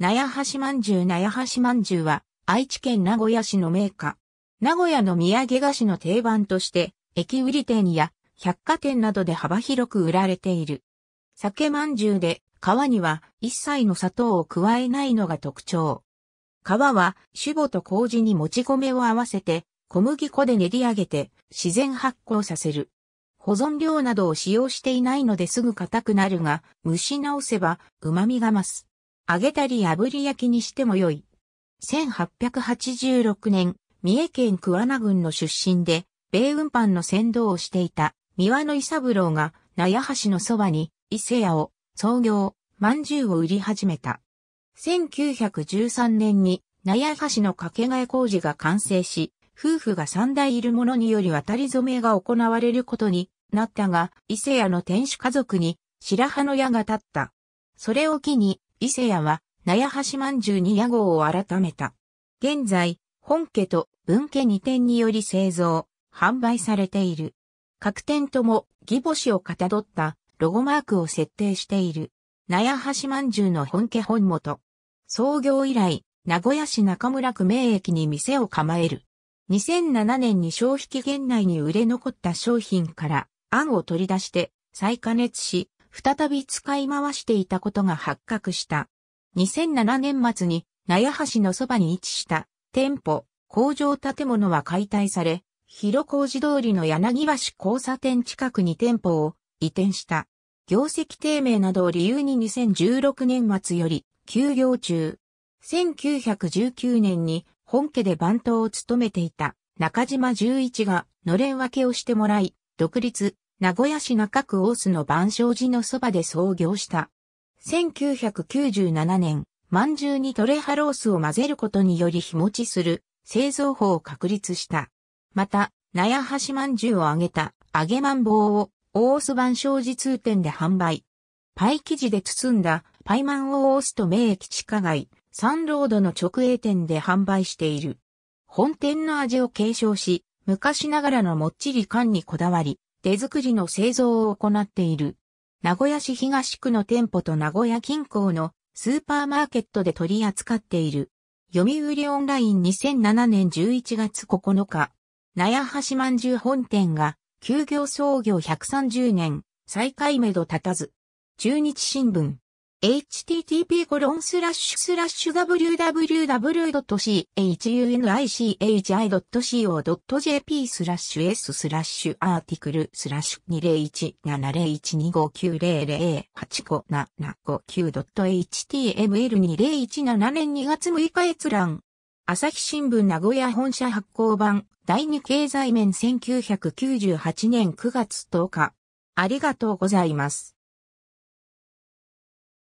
なやはしまんじゅうなやはしまんじゅうは、愛知県名古屋市の名家。名古屋の土産菓子の定番として、駅売り店や百貨店などで幅広く売られている。酒まんじゅうで、皮には一切の砂糖を加えないのが特徴。皮は、種母と麹にもち米を合わせて、小麦粉で練り上げて、自然発酵させる。保存料などを使用していないのですぐ硬くなるが、蒸し直せば旨味が増す。揚げたり炙り焼きにしても良い。1886年、三重県桑名郡の出身で、米運搬の先導をしていた、三輪の伊三郎が、那屋橋のそばに、伊勢屋を、創業、饅頭を売り始めた。1913年に、那屋橋の掛け替え工事が完成し、夫婦が三代いる者により渡り染めが行われることになったが、伊勢屋の店主家族に白羽の矢が立った。それを機に、伊勢屋は、まんじゅうに屋号を改めた。現在、本家と文家二点により製造、販売されている。各店とも義母子をかたどったロゴマークを設定している。まんじゅうの本家本元。創業以来、名古屋市中村区名駅に店を構える。2007年に消費期限内に売れ残った商品から、案を取り出して再加熱し、再び使い回していたことが発覚した。2007年末に、那屋橋のそばに位置した、店舗、工場建物は解体され、広小路通りの柳橋交差点近くに店舗を移転した。業績低迷などを理由に2016年末より休業中。1919年に本家で番頭を務めていた中島十一がのれん分けをしてもらい、独立、名古屋市中区大須の万象寺のそばで創業した。1997年、饅頭にトレハロースを混ぜることにより日持ちする製造法を確立した。また、ヤ屋橋饅頭を揚げた揚げまんを大須万象寺通店で販売。パイ生地で包んだパイマンを大須と名駅地下街、サンロードの直営店で販売している。本店の味を継承し、昔ながらのもっちり感にこだわり、手作りの製造を行っている。名古屋市東区の店舗と名古屋近郊のスーパーマーケットで取り扱っている。読売オンライン2007年11月9日、名屋橋まんじゅう本店が休業創業130年、再開目ど立たず。中日新聞、http://www.cunichi.co.jp h スラッシュ s スラッシュアーティクルスラッシュ 20170125900857759.html2017 年2月6日閲覧朝日新聞名古屋本社発行版第2経済面1998年9月10日ありがとうございます。